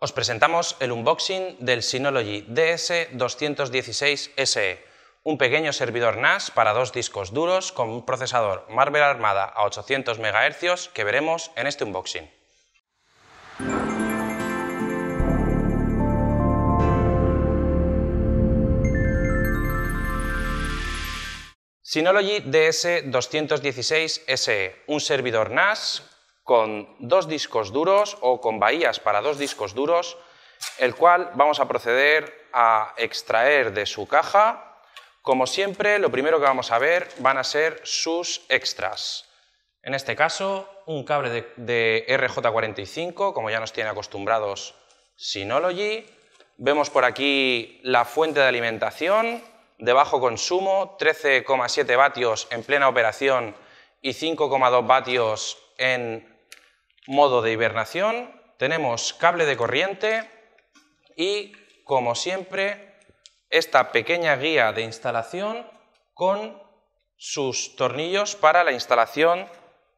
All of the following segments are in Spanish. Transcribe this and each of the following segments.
Os presentamos el unboxing del Synology DS216 SE, un pequeño servidor NAS para dos discos duros con un procesador Marvel Armada a 800 MHz que veremos en este unboxing. Synology DS216 SE, un servidor NAS con dos discos duros o con bahías para dos discos duros, el cual vamos a proceder a extraer de su caja. Como siempre, lo primero que vamos a ver van a ser sus extras. En este caso, un cable de, RJ45, como ya nos tiene acostumbrados Synology. Vemos por aquí la fuente de alimentación de bajo consumo, 13,7 vatios en plena operación y 5,2 vatios en modo de hibernación, tenemos cable de corriente y, como siempre, esta pequeña guía de instalación con sus tornillos para la instalación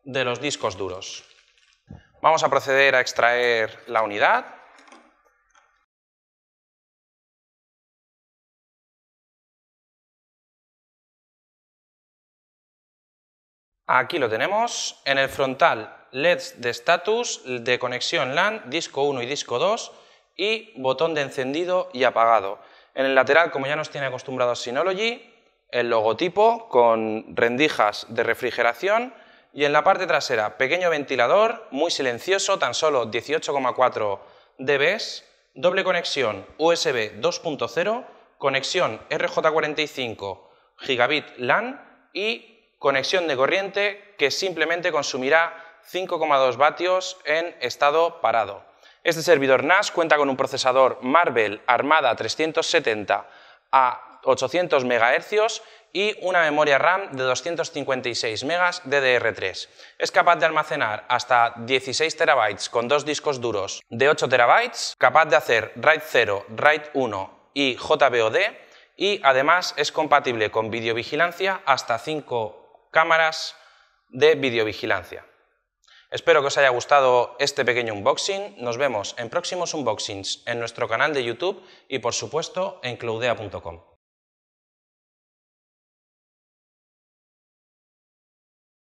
de los discos duros. Vamos a proceder a extraer la unidad. Aquí lo tenemos. En el frontal LEDs de status, de conexión LAN, disco 1 y disco 2 y botón de encendido y apagado. En el lateral, como ya nos tiene acostumbrados Synology, el logotipo con rendijas de refrigeración y en la parte trasera, pequeño ventilador, muy silencioso, tan solo 18,4 dBs, doble conexión USB 2.0, conexión RJ45 gigabit LAN y conexión de corriente que simplemente consumirá 5,2 vatios en estado parado. Este servidor NAS cuenta con un procesador Marvel Armada 370 a 800 MHz y una memoria RAM de 256 MB DDR3. Es capaz de almacenar hasta 16 TB con dos discos duros de 8 TB, capaz de hacer RAID 0, RAID 1 y JBOD y además es compatible con videovigilancia hasta 5 cámaras de videovigilancia. Espero que os haya gustado este pequeño unboxing. Nos vemos en próximos unboxings en nuestro canal de YouTube y por supuesto en cloudea.com.